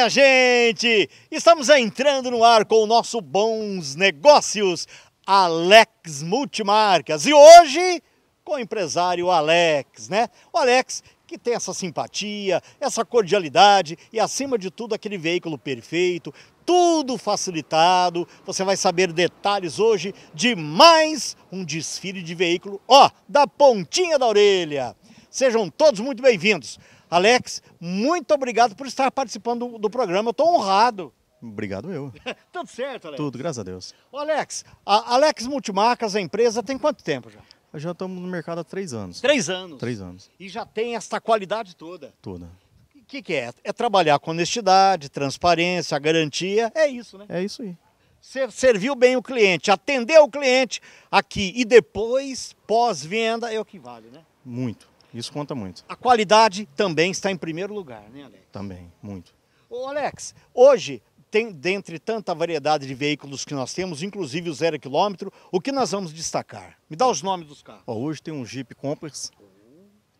minha gente! Estamos entrando no ar com o nosso Bons Negócios, Alex Multimarcas. E hoje com o empresário Alex, né? O Alex que tem essa simpatia, essa cordialidade e, acima de tudo, aquele veículo perfeito, tudo facilitado. Você vai saber detalhes hoje de mais um desfile de veículo, ó, da pontinha da orelha. Sejam todos muito bem-vindos. Alex, muito obrigado por estar participando do, do programa. Eu estou honrado. Obrigado eu. Tudo certo, Alex? Tudo, graças a Deus. Ô, Alex, a Alex Multimarcas, a empresa, tem quanto tempo já? Eu já estamos no mercado há três anos. Três anos? Três anos. E já tem esta qualidade toda? Toda. O que, que é? É trabalhar com honestidade, transparência, garantia. É isso, né? É isso aí. Ser, serviu bem o cliente, atendeu o cliente aqui e depois, pós-venda, é o que vale, né? Muito. Isso conta muito. A qualidade também está em primeiro lugar, né, Alex? Também, muito. Ô, Alex, hoje tem dentre tanta variedade de veículos que nós temos, inclusive o zero quilômetro, o que nós vamos destacar? Me dá os nomes dos carros. Ó, hoje tem um Jeep Compass,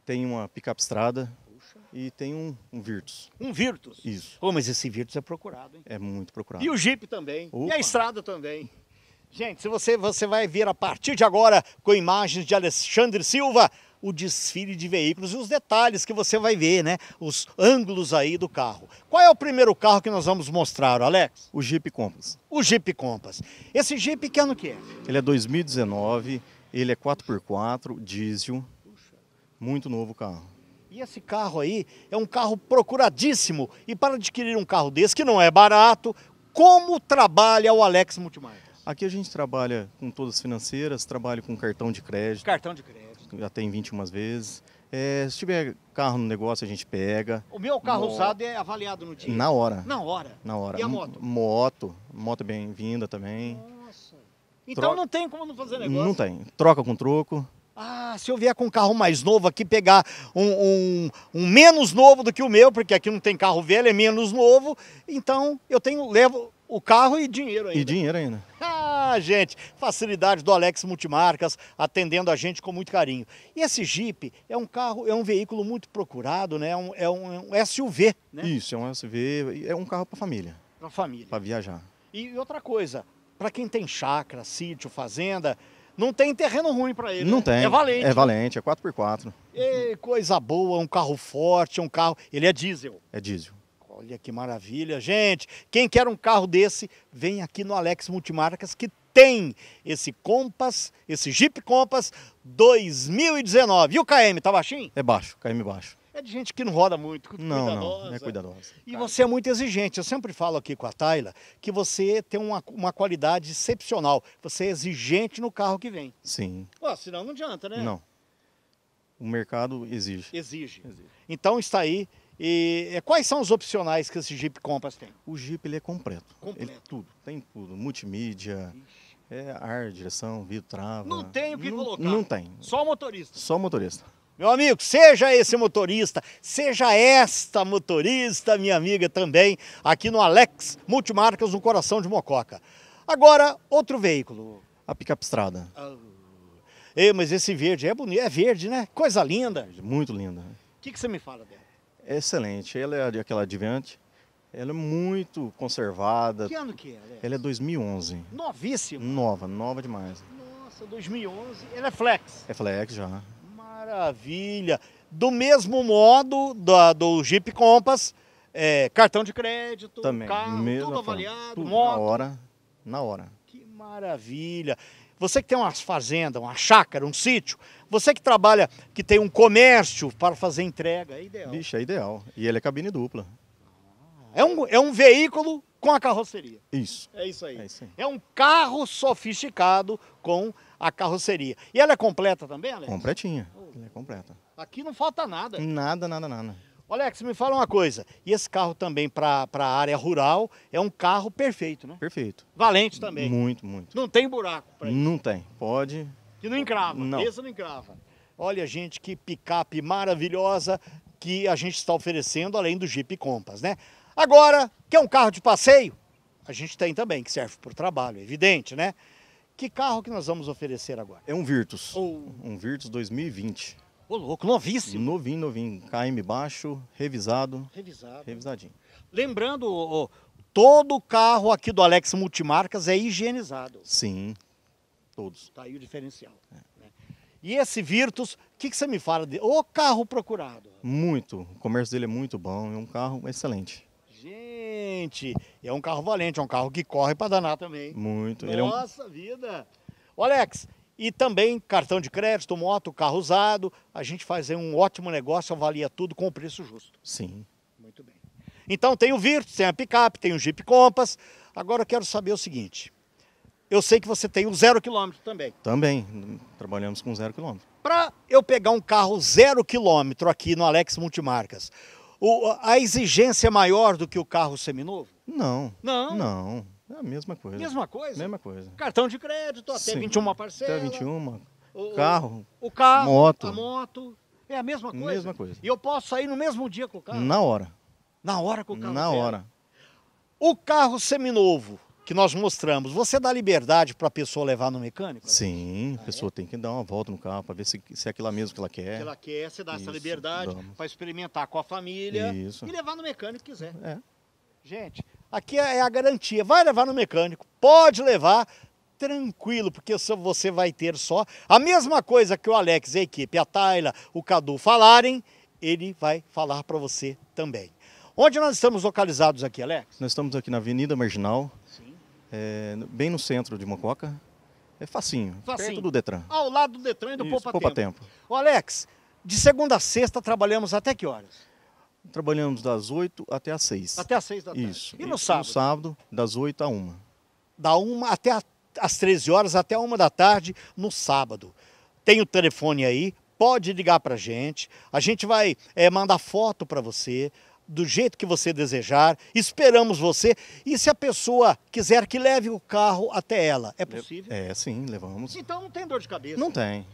tem uma picape Estrada e tem um, um, Virtus. Um Virtus? Isso. Oh, mas esse Virtus é procurado, hein? É muito procurado. E o Jeep também. Opa. E a Estrada também. Gente, se você, você vai ver a partir de agora com imagens de Alexandre Silva, o desfile de veículos e os detalhes que você vai ver, né? Os ângulos aí do carro. Qual é o primeiro carro que nós vamos mostrar, Alex? O Jeep Compass. O Jeep Compass. Esse Jeep que ano que é? Ele é 2019, ele é 4x4, diesel, muito novo carro. E esse carro aí é um carro procuradíssimo. E para adquirir um carro desse, que não é barato, como trabalha o Alex Multimarcas? Aqui a gente trabalha com todas as financeiras, trabalha com cartão de crédito. Cartão de crédito já tem 21 vezes. É, se tiver carro no negócio, a gente pega. O meu carro Mo... usado é avaliado no dia? Na hora. Na hora? Na hora. E a moto? M moto, moto é bem-vinda também. Nossa. Então Troca... não tem como não fazer negócio? Não tem. Troca com troco. Ah, se eu vier com um carro mais novo aqui, pegar um, um, um, menos novo do que o meu, porque aqui não tem carro velho, é menos novo, então eu tenho, levo, o carro e dinheiro ainda. E dinheiro ainda. Ah, gente, facilidade do Alex Multimarcas atendendo a gente com muito carinho. E esse Jeep é um carro, é um veículo muito procurado, né? É um, é, um, é um SUV, né? Isso, é um SUV, é um carro para família. Para família. Para viajar. E outra coisa, para quem tem chácara, sítio, fazenda, não tem terreno ruim para ele. Não né? tem. É valente. É né? valente, é 4x4. E é coisa boa, um carro forte, um carro. Ele é diesel. É diesel. Olha que maravilha, gente! Quem quer um carro desse, vem aqui no Alex Multimarcas que tem esse Compass, esse Jeep Compass 2019. E o KM, tá baixinho? É baixo, KM baixo. É de gente que não roda muito, não, cuidadosa. Não, não é cuidadosa. E você é muito exigente. Eu sempre falo aqui com a Tayla que você tem uma, uma qualidade excepcional. Você é exigente no carro que vem. Sim. Pô, senão não adianta, né? Não. O mercado exige. Exige. exige. Então está aí e é, quais são os opcionais que esse Jeep Compass tem? O Jeep ele é completo. Completo. Ele, tudo, tem tudo. Multimídia, é, ar, direção, vidro, trava. Não tem o que não, colocar. Não tem. Só o motorista. Só o motorista. Meu amigo, seja esse motorista, seja esta motorista, minha amiga também, aqui no Alex Multimarcas, no coração de Mococa. Agora, outro veículo. A picape estrada. Ah. Ei, mas esse verde é bonito, é verde, né? Coisa linda. Muito linda. O que, que você me fala dela? É excelente. Ela é aquela Advent. Ela é muito conservada. Que ano que é? Alex? Ela é 2011. Novíssima. Nova, nova demais. Nossa, 2011. Ela é flex. É flex já. Maravilha. Do mesmo modo da, do Jeep Compass, é, cartão de crédito, Também, carro, tudo avaliado, tudo moto. Na hora, na hora. Que maravilha. Você que tem uma fazenda, uma chácara, um sítio, você que trabalha, que tem um comércio para fazer entrega, é ideal. Bicho, é ideal. E ele é cabine dupla. Ah, é um, é um veículo com a carroceria. Isso. É isso aí. É, isso aí. é um carro sofisticado com a carroceria. E ela é completa também, Alex? Completinha. Oh. Ela é completa. Aqui não falta nada. Nada, nada, nada. Alex, me fala uma coisa. E esse carro também para a área rural é um carro perfeito, né? Perfeito. Valente também. Muito, muito. Não tem buraco para Não tem. Pode. Que não encrava. Não. Esse não encrava. Olha, gente, que picape maravilhosa que a gente está oferecendo, além do Jeep Compass, né? Agora, que é um carro de passeio, a gente tem também, que serve para o trabalho, é evidente, né? Que carro que nós vamos oferecer agora? É um Virtus. Ou... Um Virtus 2020. Ô, louco, novíssimo. Novinho, novinho. KM baixo, revisado. Revisado. Revisadinho. Lembrando, oh, todo carro aqui do Alex Multimarcas é higienizado. Sim, todos. Tá aí o diferencial. É. Né? E esse Virtus, o que, que você me fala de? O carro procurado. Muito. O comércio dele é muito bom. É um carro excelente. Gente, é um carro valente, é um carro que corre para danar também. Muito. Nossa é um... vida. Ô, Alex, e também cartão de crédito, moto, carro usado. A gente faz um ótimo negócio, avalia tudo com o preço justo. Sim. Muito bem. Então tem o Virtus, tem a picape, tem o Jeep Compass. Agora eu quero saber o seguinte. Eu sei que você tem o zero quilômetro também. Também, trabalhamos com zero quilômetro. Para eu pegar um carro zero quilômetro aqui no Alex Multimarcas, o, a exigência é maior do que o carro seminovo? Não. Não? Não a ah, mesma coisa. Mesma coisa? Mesma coisa. Cartão de crédito, até Sim. 21 parcela. Até 21. O, carro. O carro. Moto. A moto. É a mesma coisa? Mesma coisa. E eu posso sair no mesmo dia com o carro? Na hora. Na hora com o carro? Na hora. O carro seminovo que nós mostramos, você dá liberdade para a pessoa levar no mecânico? Sim, ah, a é? pessoa é? tem que dar uma volta no carro para ver se, se é aquilo mesmo que ela quer. Que ela quer, você dá Isso, essa liberdade para experimentar com a família Isso. e levar no mecânico que quiser. É. Gente, aqui é, é a garantia. Vai levar no mecânico, pode levar tranquilo, porque você vai ter só a mesma coisa que o Alex, a equipe, a Tayla, o Cadu falarem, ele vai falar para você também. Onde nós estamos localizados aqui, Alex? Nós estamos aqui na Avenida Marginal, é, bem no centro de Mococa. É facinho, facinho, perto do Detran. Ao lado do Detran e do Isso, Poupa, Poupa Tempo. Tempo. O Alex, de segunda a sexta trabalhamos até que horas? Trabalhamos das 8 até as 6. Até as 6 da tarde. Isso. E no isso. sábado? No sábado, das 8 à 1. Da 1 até as 13 horas, até a 1 da tarde, no sábado. Tem o telefone aí, pode ligar para a gente. A gente vai é, mandar foto para você, do jeito que você desejar. Esperamos você. E se a pessoa quiser que leve o carro até ela, é possível? É, sim, levamos. Então não tem dor de cabeça. Não tem.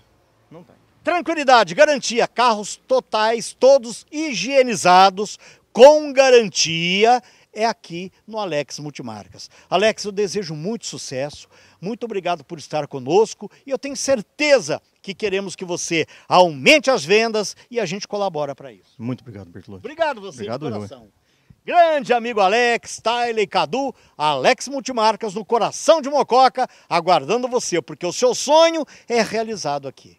Não tem. Tranquilidade, garantia, carros totais, todos higienizados, com garantia, é aqui no Alex Multimarcas. Alex, eu desejo muito sucesso, muito obrigado por estar conosco e eu tenho certeza que queremos que você aumente as vendas e a gente colabora para isso. Muito obrigado, Bertolone. Obrigado você obrigado, de coração. Grande amigo Alex, Tyler e Cadu, Alex Multimarcas no coração de Mococa, aguardando você, porque o seu sonho é realizado aqui.